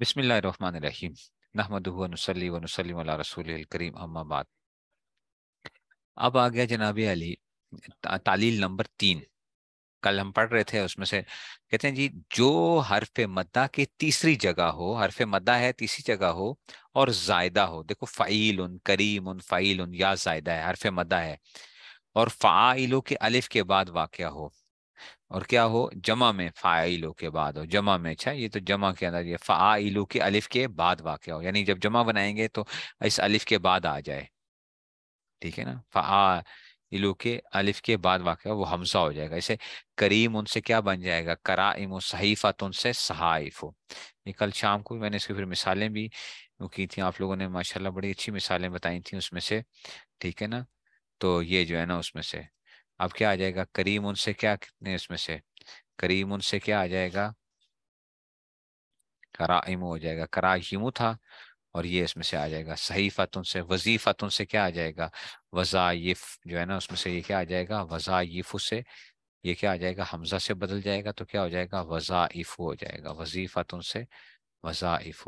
بسم اللہ الرحمن الرحیم نحمد و نسلیم اللہ رسول الکریم بعد اب آ گیا جناب علی تعلیل نمبر تین کل ہم پڑھ رہے تھے اس میں سے کہتے ہیں جی جو حرف مدہ کے تیسری جگہ ہو حرف مدہ ہے تیسری جگہ ہو اور زائدہ ہو دیکھو فعیل ان کریم ان فعیل ان یا زائدہ ہے حرف مدہ ہے اور فعائلوں کے الف کے بعد واقعہ ہو اور کیا ہو جمع میں فائلو کے بعد ہو جمع میں اچھا یہ تو جمع کے اندر یہ فائلو کے الف کے بعد واقع ہو یعنی جب جمع بنائیں گے تو اس الف کے بعد آ جائے ٹھیک ہے نا فائلو کے الف کے بعد واقع ہو وہ ہمسا ہو جائے گا اسے کریم ان سے کیا بن جائے گا کرائم و صحیفہ ان سے صحائف ہو یہ کل شام کو میں نے اس کی پھر مثالیں بھی وہ کی تھیں آپ لوگوں نے ماشاءاللہ بڑی اچھی مثالیں بتائی تھیں اس میں سے ٹھیک ہے نا تو یہ جو ہے نا اس میں سے اب کیا آ جائے گا کریم ان سے کیا کتنے اس میں سے کریم ان سے کیا آ جائے گا کرائم ہو جائے گا کرائم تھا اور یہ اس میں سے آ جائے گا صحیح فتون سے تن سے کیا آ جائے گا وضائف جو ہے نا اس میں سے یہ کیا آ جائے گا وظائف سے یہ کیا آ جائے گا حمزہ سے بدل جائے گا تو کیا ہو جائے گا وظائف ہو جائے گا تن سے وظائف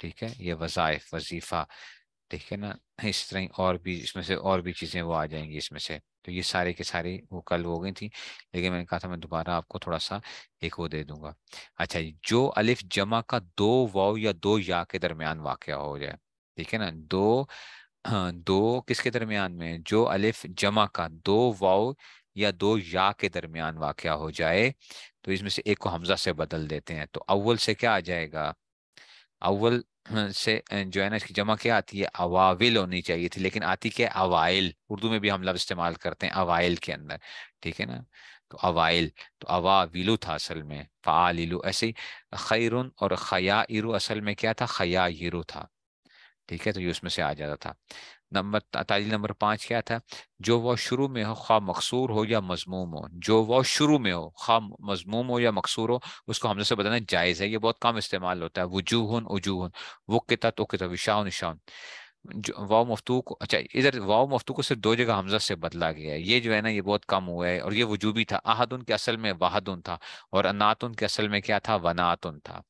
ٹھیک ہے یہ وظائف وظیفہ ٹھیک ہے نا اس طرح اور بھی اس میں سے اور بھی چیزیں وہ آ جائیں گی اس میں سے تو یہ سارے کے سارے وہ کل ہو گئی تھیں لیکن میں نے کہا تھا میں دوبارہ آپ کو تھوڑا سا ایک وہ دے دوں گا اچھا جی، جو الف جمع کا دو واؤ یا دو یا کے درمیان واقعہ ہو جائے ٹھیک ہے نا دو دو کس کے درمیان میں جو الف جمع کا دو واؤ یا دو یا کے درمیان واقعہ ہو جائے تو اس میں سے ایک کو حمزہ سے بدل دیتے ہیں تو اول سے کیا آ جائے گا اول سے جو ہے نا اس کی جمع کیا آتی ہے اواول ہونی چاہیے تھی لیکن آتی کیا اوائل اردو میں بھی ہم لفظ استعمال کرتے ہیں اوائل کے اندر ٹھیک ہے نا تو اوائل تو اواولو تھا اصل میں فعالو ایسے ہی اور خیا اصل میں کیا تھا خیا تھا ٹھیک ہے تو یہ اس میں سے آ جاتا تھا نمبر تعلیم نمبر پانچ کیا تھا جو وہ شروع میں ہو خواہ مقصور ہو یا مضموم ہو جو وہ شروع میں ہو خواہ مضموم ہو یا مقصور ہو اس کو سے بتانا جائز ہے یہ بہت کم استعمال ہوتا ہے وجوہ وجوہ وہ کتا تو کتا وشا نشاون جو واؤ مفتو کو اچھا ادھر واؤ مفتو کو صرف دو جگہ حمزہ سے بدلا گیا ہے یہ جو ہے نا یہ بہت کم ہوا ہے اور یہ وجوبی تھا احدن کے اصل میں واحد تھا اور اناتن کے اصل میں کیا تھا وناتن تھا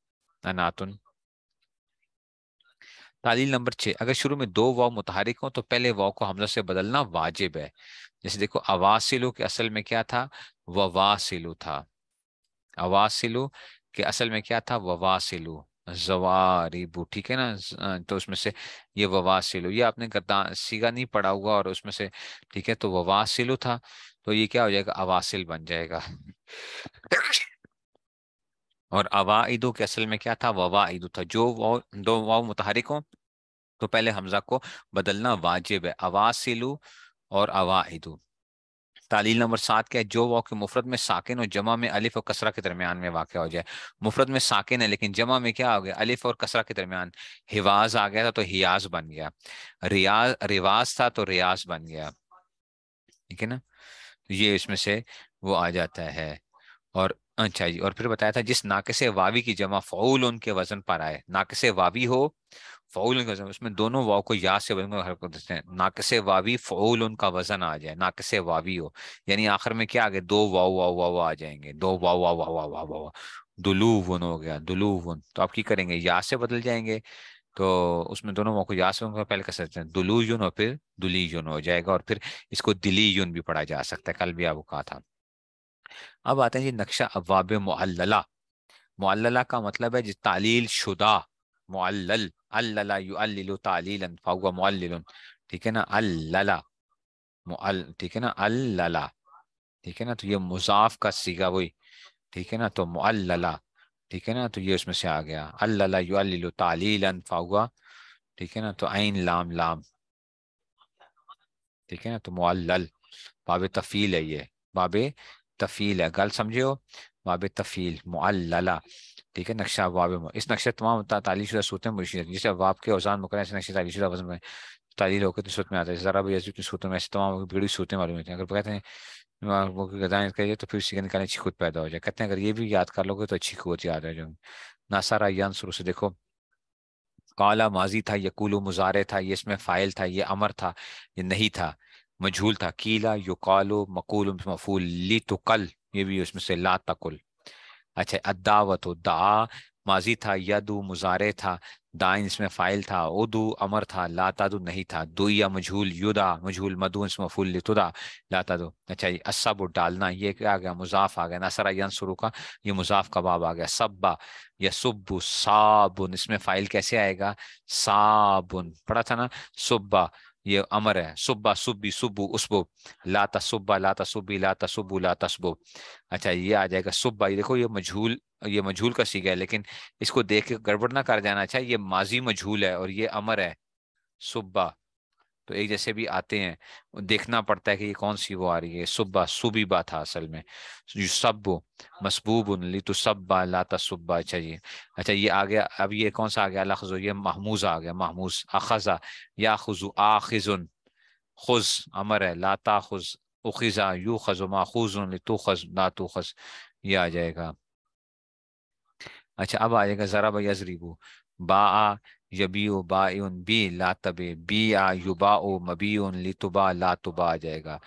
اناتن تعلیل نمبر اگر شروع میں دو واؤ متحرک ہوں تو پہلے واؤ کو حمزہ سے بدلنا واجب ہے جیسے دیکھو کے اصل میں کیا تھا تھا اواسلو کے اصل میں کیا تھا وواسلو زواریبو زواری بو ٹھیک ہے نا تو اس میں سے یہ وواسلو یہ آپ نے گردان سیگا نہیں پڑا ہوگا اور اس میں سے ٹھیک ہے تو وواسلو تھا تو یہ کیا ہو جائے گا اواسل بن جائے گا اور اوا ادو کے اصل میں کیا تھا ووا تھا جو دو واو متحرک ہوں تو پہلے حمزہ کو بدلنا واجب ہے اور اوا ادو نمبر سات کیا ہے جو واو کے مفرد میں ساکن اور جمع میں الف اور کسرہ کے درمیان میں واقع ہو جائے مفرد میں ساکن ہے لیکن جمع میں کیا ہو گیا الف اور کسرہ کے درمیان حواز آ گیا تھا تو حیاز بن گیا ریاض رواز تھا تو ریاض بن گیا ٹھیک ہے نا یہ اس میں سے وہ آ جاتا ہے اور اچھا جی اور پھر بتایا تھا جس ناقص واوی کی جمع فعول ان کے وزن پر آئے ناقص واوی ہو فعول ان کے وزن اس میں دونوں واو کو یا سے وزن حرکت دیتے ہیں ناقص واوی فعول ان کا وزن آ جائے ناقص واوی ہو یعنی آخر میں کیا آگے دو واو واو واو واو آ جائیں گے دو واو واو واو واو واو واو دلو ون ہو گیا دلو ون تو آپ کی کریں گے یا سے بدل جائیں گے تو اس میں دونوں واؤ کو یا سے پہلے کر سکتے ہیں دلو یون اور پھر دلی یون ہو جائے گا اور پھر اس کو دلی یون بھی پڑھا جا سکتا ہے کل بھی آپ کو کہا تھا اب آتے ہیں جی نقشہ ابواب معللہ معللہ کا مطلب ہے جی تعلیل شدہ معلل اللہ یعلل تعلیلا فہو معلل ٹھیک ہے نا اللہ ٹھیک ہے نا اللہ ٹھیک ہے نا تو یہ مضاف کا سیگا وہی ٹھیک ہے نا تو معللہ ٹھیک ہے نا تو یہ اس میں سے آ گیا اللہ یعلل تعلیلا فہو ٹھیک ہے نا تو عین لام لام ٹھیک ہے نا تو معلل باب تفیل ہے یہ باب تفیل ہے گل سمجھے ہو واب تفیل معللہ ٹھیک ہے نقشہ واب اس نقشہ تمام تعلیٰ صوتیں مشہور جیسے واب کے اوزان مکے ایسے نقشہ تعلیم میں تعلیم ہو کے صورت میں آتا ہے ذرا بھی کی صورت میں ایسے تمام بڑی صورتیں معلوم ہوتی ہیں اگر کہتے ہیں تو پھر اسی کے نکالنے اچھی خود پیدا ہو جائے کہتے ہیں اگر یہ بھی یاد کر لو گے تو اچھی قوت یاد ہے جو ناسارا یان سرو سے دیکھو کالا ماضی تھا یہ کولو مزارے تھا یہ اس میں فائل تھا یہ امر تھا یہ نہیں تھا مجھول تھا کیلا یو کالو مقول سے لا تکل اچھا اداوت دا ماضی تھا یدو مزارے تھا دائن اس میں فائل تھا ادو امر تھا لا تادو نہیں تھا مجھول مجھول یودا مدو اس میں لتدا لا تادو دو اچھا اسب ڈالنا یہ کیا آ گیا مضاف آ گیا نصرا سر سرو کا یہ کا باب آ گیا سبا یا سبو صابن اس میں فائل کیسے آئے گا صابن پڑھا تھا نا سبا یہ امر ہے صبح صبح صبح اسبو لاتا صبح لاتا سبھی لاتا سب لاتا اسبو اچھا یہ آ جائے گا صبح یہ دیکھو یہ مجھول یہ مجھول کا سیکھا ہے لیکن اس کو دیکھ کے گڑبڑ نہ کر جانا اچھا یہ ماضی مجھول ہے اور یہ امر ہے صبح تو ایک جیسے بھی آتے ہیں دیکھنا پڑتا ہے کہ یہ کون سی وہ آ رہی ہے صبح صبح تھا اصل میں جو سب مسبوب ان لی تو سب با لا تصبا اچھا یہ اچھا یہ آگیا اب یہ کون سا آگیا اللہ خزو یہ محموز آ گیا محموز اخذا یا خزو آخذ خز امر ہے لا خز اخیزا یو خز و ماخوز ان لی تو خز لا تو خز یہ آ جائے گا اچھا اب آ جائے گا ذرا با یزریبو با آ یبی و با ان بی لاتب بی آ یو با او مبی ان لتبا لاتبا آ جائے گا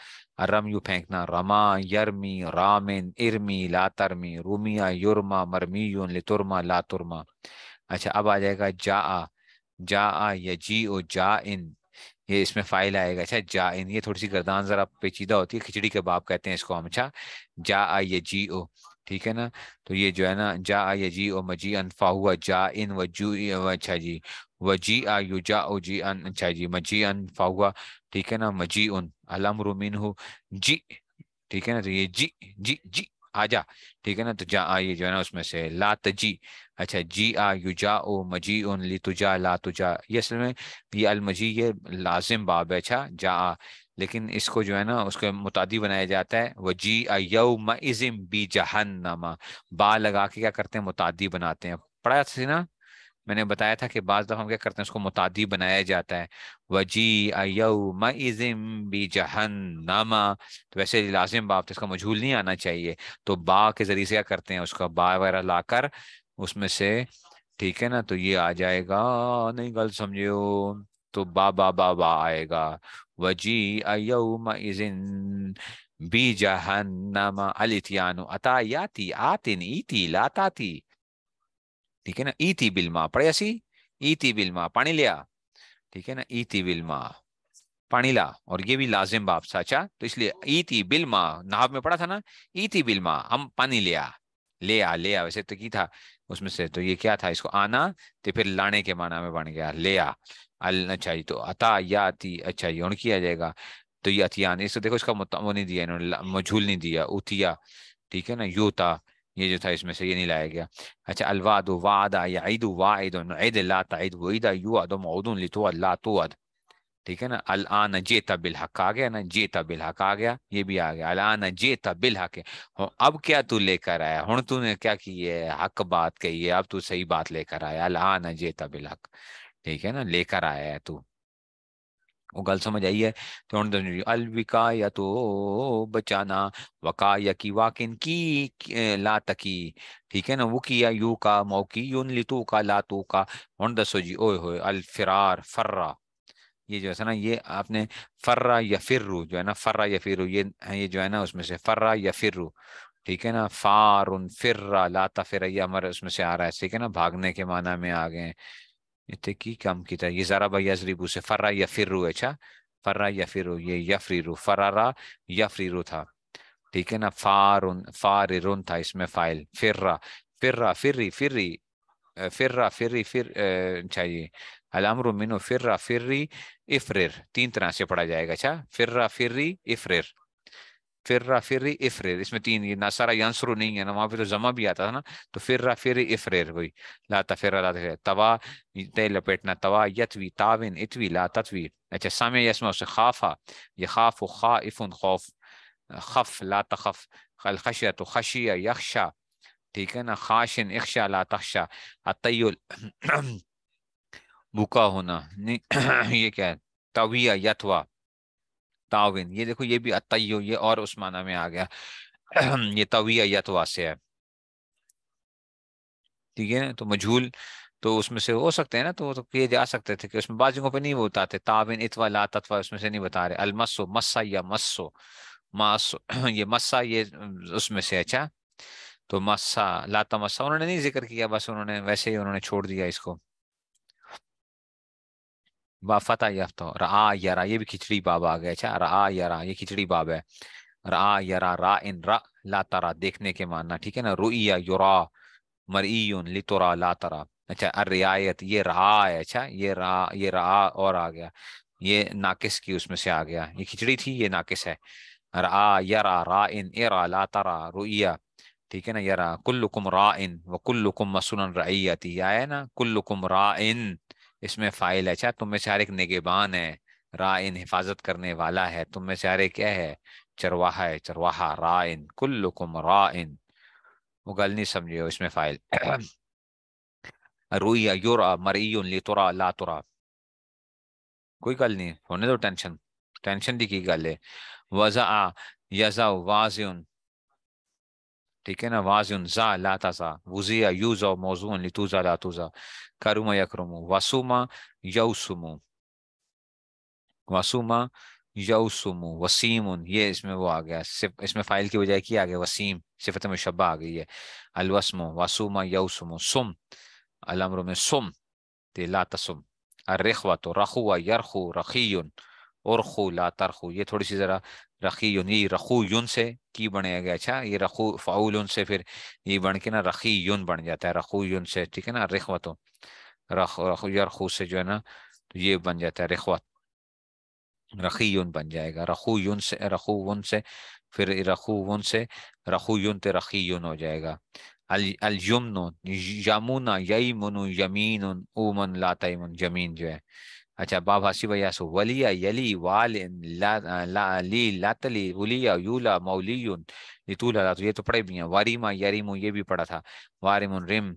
رم یو پھینکنا رما یرمی رامن ارمی لاترمی رومیا یورما مرمی یون لترما لاترما اچھا اب آ جائے گا جا آ جا آ یجی او جا ان یہ اس میں فائل آئے گا اچھا جا ان یہ تھوڑی سی گردان ذرا پیچیدہ ہوتی ہے کھچڑی کے باپ کہتے ہیں اس کو ہم اچھا جا آ یجی او ٹھیک ہے نا تو یہ جو ہے نا جا جی او مجی ان فا ہوا جا ان وجو اچھا جی وجی آ یو جا او جی ان اچھا جی مجی ان فا ہوا ٹھیک ہے نا مجی ان علم رومین ہو جی ٹھیک ہے نا تو یہ جی جی جی آ جا ٹھیک ہے نا تو جا آ یہ جو ہے نا اس میں سے لا تجی اچھا جی آ یو جا او مجی ان لی تجا لا تجا یہ اصل میں یہ المجی یہ لازم باب ہے اچھا جا آ لیکن اس کو جو ہے نا اس کے متعدی بنایا جاتا ہے با لگا کے کیا کرتے ہیں متعدی بناتے ہیں پڑھا سی نا میں نے بتایا تھا کہ بعض دفعہ ہم کیا کرتے ہیں اس کو متعدی بنایا جاتا ہے وہ جی ازم بی جہنما تو ویسے لازم باپ اس کا مجھول نہیں آنا چاہیے تو با کے ذریعے سے کیا کرتے ہیں اس کا با وغیرہ لا کر اس میں سے ٹھیک ہے نا تو یہ آ جائے گا نہیں گل سمجھو تو با با با با آئے گا وجی ایوم ازن بی جہنم الیتیانو اتا یاتی آتن ایتی لاتا تی ٹھیک ہے نا ایتی بلما پڑے اسی ایتی بلما پانی لیا ٹھیک ہے نا ایتی بلما پانی لا اور یہ بھی لازم باپ ساچا اچھا؟ تو اس لیے ایتی بلما نہاب میں پڑا تھا نا ایتی بلما ہم پانی لیا لیا لیا ویسے تو کی تھا اس میں سے تو یہ کیا تھا اس کو آنا تو پھر لانے کے معنی میں بن گیا لیا اچھا جی تو عطا یا عتی اچھا یون کیا جائے گا تو یہ اتیان اس کو دیکھو اس کا متمو نہیں دیا انہوں نے مجھول نہیں دیا اتیا ٹھیک ہے نا یوتا یہ جو تھا اس میں سے یہ نہیں لایا گیا اچھا الواد واد یا عید واعد عید لا تعید و عید یو اد لتو لا توعد ٹھیک ہے نا الان جیتا بالحق آ گیا نا جیتا بالحق آ گیا یہ بھی آ گیا الان جیتا بالحق اب کیا تو لے کر آیا ہن تو نے کیا کی ہے حق بات کہی ہے اب تو صحیح بات لے کر آیا الان جیتا بالحق ٹھیک ہے نا لے کر آیا ہے تو تو وہ گل سمجھ آئی ہے الوکا یا تو بچانا یا کی کی لا تکی ٹھیک ہے نا وہ کیا یو کا موکی یون لا لاتو کا جی ہوئے الفرار فرا یہ جو ہے نا یہ آپ نے فرا یا فرو جو ہے نا فرا یا فرو یہ جو ہے نا اس میں سے فرا یا فررو ٹھیک ہے نا فار ان فرا لاتا یہ ہمارے اس میں سے آ رہا ہے ٹھیک ہے نا بھاگنے کے معنی میں آ گئے تھے کی کام کی تھی یہ ذرا بھائی عظریبو سے فرہ یا فررو اچھا فرہ یا فرو یفری رو فرارا یفری رو تھا ٹھیک ہے نا فارون فار رون تھا اس میں فائل فرا فری فری فرا فری فر چاہیے الامر رینو فر فری افریر تین طرح سے پڑھا جائے گا اچھا فر فری فرری افریر فرا افریر اس میں تین یہ سر نہیں ہے نا وہاں پہ تو جمع بھی آتا تھا نا تو فرا افریر وہی لا لا لا لا تفرا تفرا توا توا تے لپیٹنا یتوی تاون اتوی تتوی اچھا سامع یسما اسے خافا یہ خاف خائف خوف خف تخف خشیا یخشا ٹھیک ہے نا خاشن اخشا لا تخشا اتیل بکا ہونا یہ کیا ہے یتوا تعاون یہ دیکھو یہ بھی یہ اور اس معنی میں آ گیا یہ تویہ یا تو ٹھیک ہے نا تو مجھول تو اس میں سے ہو سکتے ہیں نا تو جا سکتے تھے کہ اس میں بازیوں پہ نہیں وہ تعاون اتوا لا تتوا اس میں سے نہیں بتا رہے المسو مسا یا مسو یہ مسا یہ اس میں سے اچھا تو مسا لاتا مسا انہوں نے نہیں ذکر کیا بس انہوں نے ویسے ہی انہوں نے چھوڑ دیا اس کو وافتا یفتو را یرا یہ بھی کھچڑی باب آ گیا اچھا را یرا یہ کھچڑی باب ہے را یرا را ان را لا ترا دیکھنے کے ماننا ٹھیک ہے نا رویا یورا مرئیون لترا لا ترا اچھا الرعایت یہ را ہے اچھا یہ را یہ را اور آ گیا یہ ناقص کی اس میں سے آ گیا یہ کھچڑی تھی یہ ناقص ہے را یرا را ان ارا لا ترا رویا ٹھیک ہے نا یرا کلکم را ان و کلکم مسنن رعیتی آیا ہے نا کلکم را ان اس میں فائل ہے اچھا تم میں سے ہر ایک نگبان ہے رائن حفاظت کرنے والا ہے تم میں سے ہر ایک کیا ہے چرواہا ہے چرواہا رائن کلکم رائن وہ گل نہیں سمجھے اس میں فائل رویہ یورا مرئیون لی ترا لا ترا کوئی گل نہیں ہونے دو ٹینشن ٹینشن دی کی گل ہے وزعہ یزا وازیون ٹھیک ہے نا واضح زا لا تزا وزیا یوزا موضوع لتوزا لا توزا کروما یکرمو وسوما یوسمو وسوما یوسمو وسیم یہ اس میں وہ آ گیا اس میں فائل کی بجائے کی آ گیا وسیم صفت میں شبہ آ گئی ہے الوسمو وسوما یوسمو سم الامر میں سم تے لا تسم الرخوة رخوة يرخو رخي خو لا ترخو یہ تھوڑی سی ذرا رخی یون یہ رخو یون سے کی بنے گیا اچھا یہ رقو ان سے پھر یہ بن کے نا رقی یون بن جاتا ہے رخو یون سے ٹھیک ہے نا رخوتوں رخو سے جو ہے نا یہ بن جاتا ہے رخوت رخی یون بن جائے گا رخو یون سے رخو ون سے پھر رخو ون سے رخو یون تے رخی یون ہو جائے گا المنون یمنا یمن یمین لاتا یمین جو ہے اچھا باب ہاسی سو ولی یلی وال لی لاتلی ولی یولا مولیون لتولا لاتو یہ تو پڑھے بھی ہیں واریما یریمو یہ بھی پڑھا تھا واریمون رم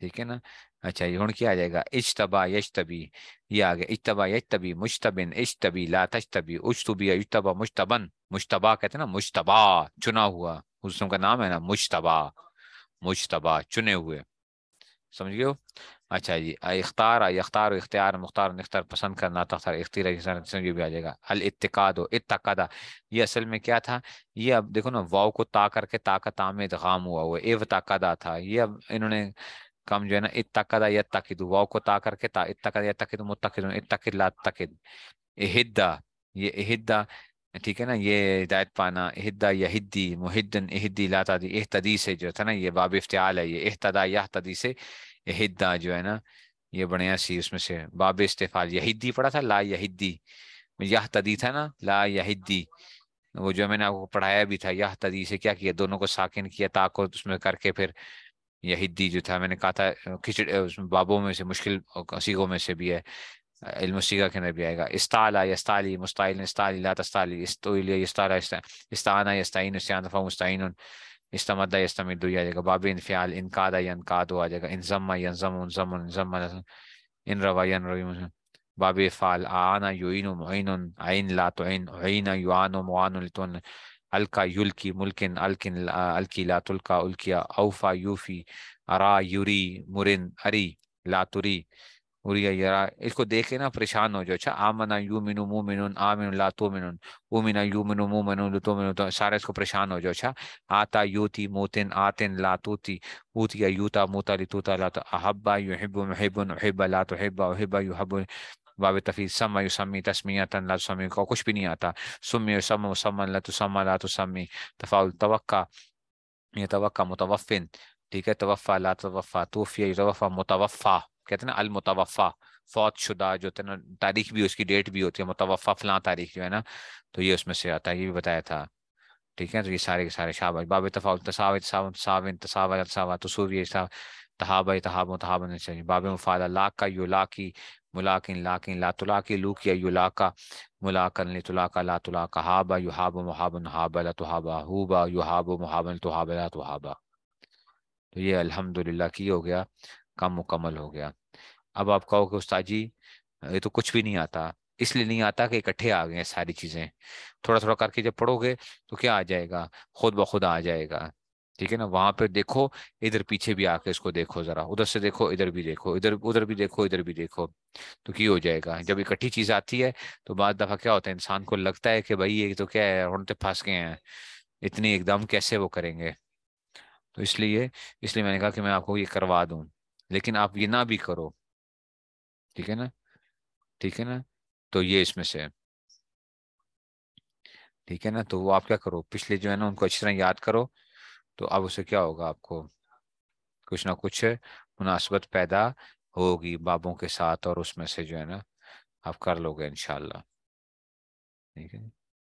ٹھیک ہے نا اچھا یہ ہن کیا جائے گا اجتبا یشتبی یہ آگے اجتبا یشتبی مشتبن اجتبی لا تشتبی اجتبی اجتبا مشتبن مشتبا کہتے ہیں نا مشتبا چنا ہوا حسن کا نام ہے نا مشتبا مشتبا چنے ہوئے سمجھ گئے ہو اچھا جی اختار آئی اختار اختیار مختار نختار پسند کرنا تختار اختیار یہ بھی آ جائے گا الاتقاد و اتقادہ یہ اصل میں کیا تھا یہ اب دیکھو نا واؤ کو تا کر کے طاقت میں غام ہوا ہوا ایو تاقادہ تھا یہ اب انہوں نے کم جو ہے نا اتقادہ یا تقید واؤ کو تا کر کے تا اتقادہ یا تقید متقد اتقد لا تقد احدہ یہ احدہ ٹھیک ہے نا یہ ہدایت پانا احدا یا ہدی محدن احدی لا دی احتدی سے جو تھا نا یہ باب افتعال ہے یہ احتدا یا سے یہدا جو ہے نا یہ بڑھیا سی اس میں سے باب استفال یہدی پڑھا تھا لا یہدی یہ تدی تھا نا لا یہدی وہ جو میں نے آپ کو پڑھایا بھی تھا یہ تدی سے کیا کیا دونوں کو ساکن کیا طاقت اس میں کر کے پھر یہدی جو تھا میں نے کہا تھا کھچڑی بابوں میں سے مشکل سیگوں میں سے بھی ہے علم سیگا کے اندر بھی آئے گا مستعل لا استعلی مستعیل استعانا یستعین استعان مستعین استمد يستمد ये आ जाएगा बाबी इनफ्याल इनकाद यनकाद आ जाएगा इनजम यनजम उनजम उनजम इन रवा यन रवी बाबी फाल आना युइन मुइन आइन ला तो इन उइन युआन मुआन लितुन अलका युलकी मुल्किन अलकिन अलकी ला तुलका उल्किया औफा यूफी अरा यूरी मुरिन अरी ला तुरी اور یرا اس کو دیکھ کے نا پریشان ہو جو اچھا آمنا یومن مومن آمن لا تو من اومنا یومن مومن لتو من تو سارے اس کو پریشان ہو جو اچھا آتا یوتی موتن آتن لا توتی اوتی یوتا موتا لتوتا لا تو احبا یحب محب احب لا تو حبا احبا یحب باب تفیر سما یسمی سمی تسمیہ تن لا سمی کو کچھ بھی نہیں آتا سمی یو سم لا تو سم لا تو سمی تفاول توقع یہ توقع متوفن ٹھیک ہے توفا لا توفا توفیہ توفا متوفا کہتے ہیں نا المتوفا فوت شدہ جو ہے نا تاریخ بھی اس کی ڈیٹ بھی ہوتی ہے متوفع فلاں تاریخ جو ہے نا تو یہ اس میں سے آتا ہے یہ بھی بتایا تھا ٹھیک ہے تو یہ سارے کے سارے شاب باب تفاعل تصاو تصاو تصاو انتصاب الصاوا تصوف یہ صاحب تحابہ تحاب و تحاب باب مفاد لاک کا یو لاکی ملاکن لاکن لا تلاکی لوک یا یو لاکا ملاکن لی لتلاکا لا تلاکا ہابا یو ہاب محابن ہابا لا تحابا ہوبا یو ہاب محابن تحابا لا تحابا تو یہ الحمد للہ کی ہو گیا کام مکمل ہو گیا اب آپ کہو کہ استاد جی یہ تو کچھ بھی نہیں آتا اس لیے نہیں آتا کہ اکٹھے آ گئے ساری چیزیں تھوڑا تھوڑا کر کے جب پڑھو گے تو کیا آ جائے گا خود بخود آ جائے گا ٹھیک ہے نا وہاں پہ دیکھو ادھر پیچھے بھی آ کے اس کو دیکھو ذرا ادھر سے دیکھو ادھر بھی دیکھو ادھر ادھر بھی دیکھو ادھر بھی دیکھو تو کی ہو جائے گا جب اکٹھی چیز آتی ہے تو بعض دفعہ کیا ہوتا ہے انسان کو لگتا ہے کہ بھائی یہ تو کیا ہے تو پھنس گئے ہیں اتنی ایک دم کیسے وہ کریں گے تو اس لیے اس لیے میں نے کہا کہ میں آپ کو یہ کروا دوں لیکن آپ یہ نہ بھی کرو ٹھیک ہے نا ٹھیک ہے نا تو یہ اس میں سے ٹھیک ہے نا تو وہ آپ کیا کرو پچھلے جو ہے نا ان کو اچھی طرح یاد کرو تو اب اسے کیا ہوگا آپ کو کچھ نہ کچھ مناسبت پیدا ہوگی بابوں کے ساتھ اور اس میں سے جو ہے نا آپ کر لو گے ان شاء اللہ ٹھیک ہے